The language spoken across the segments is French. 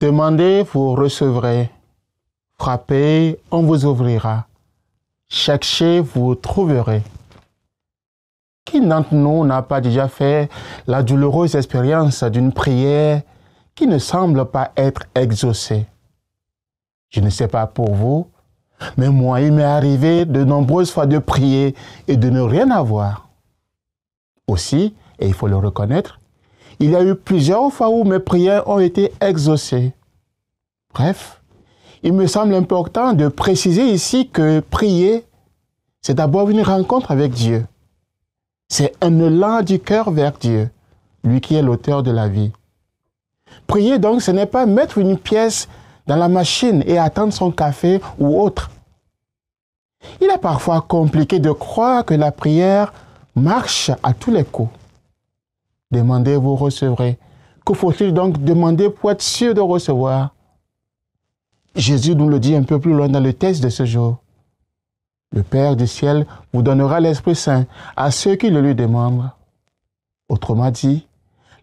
Demandez, vous recevrez. Frappez, on vous ouvrira. Cherchez, vous trouverez. Qui d'entre nous n'a pas déjà fait la douloureuse expérience d'une prière qui ne semble pas être exaucée Je ne sais pas pour vous, mais moi, il m'est arrivé de nombreuses fois de prier et de ne rien avoir. Aussi, et il faut le reconnaître, il y a eu plusieurs fois où mes prières ont été exaucées. Bref, il me semble important de préciser ici que prier, c'est d'abord une rencontre avec Dieu. C'est un élan du cœur vers Dieu, lui qui est l'auteur de la vie. Prier donc, ce n'est pas mettre une pièce dans la machine et attendre son café ou autre. Il est parfois compliqué de croire que la prière marche à tous les coups. Demandez, vous recevrez. Que faut-il donc demander pour être sûr de recevoir Jésus nous le dit un peu plus loin dans le texte de ce jour. Le Père du ciel vous donnera l'Esprit Saint à ceux qui le lui demandent. Autrement dit,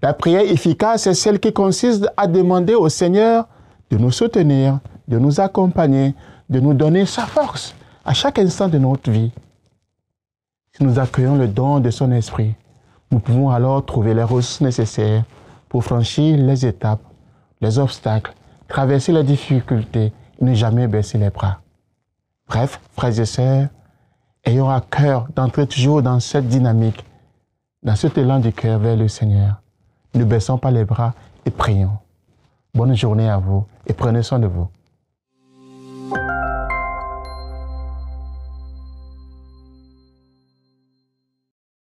la prière efficace est celle qui consiste à demander au Seigneur de nous soutenir, de nous accompagner, de nous donner sa force à chaque instant de notre vie. Si nous accueillons le don de son esprit, nous pouvons alors trouver les ressources nécessaires pour franchir les étapes, les obstacles, traverser les difficultés ne jamais baisser les bras. Bref, frères et sœurs, ayons à cœur d'entrer toujours dans cette dynamique, dans cet élan du cœur vers le Seigneur. Ne baissons pas les bras et prions. Bonne journée à vous et prenez soin de vous.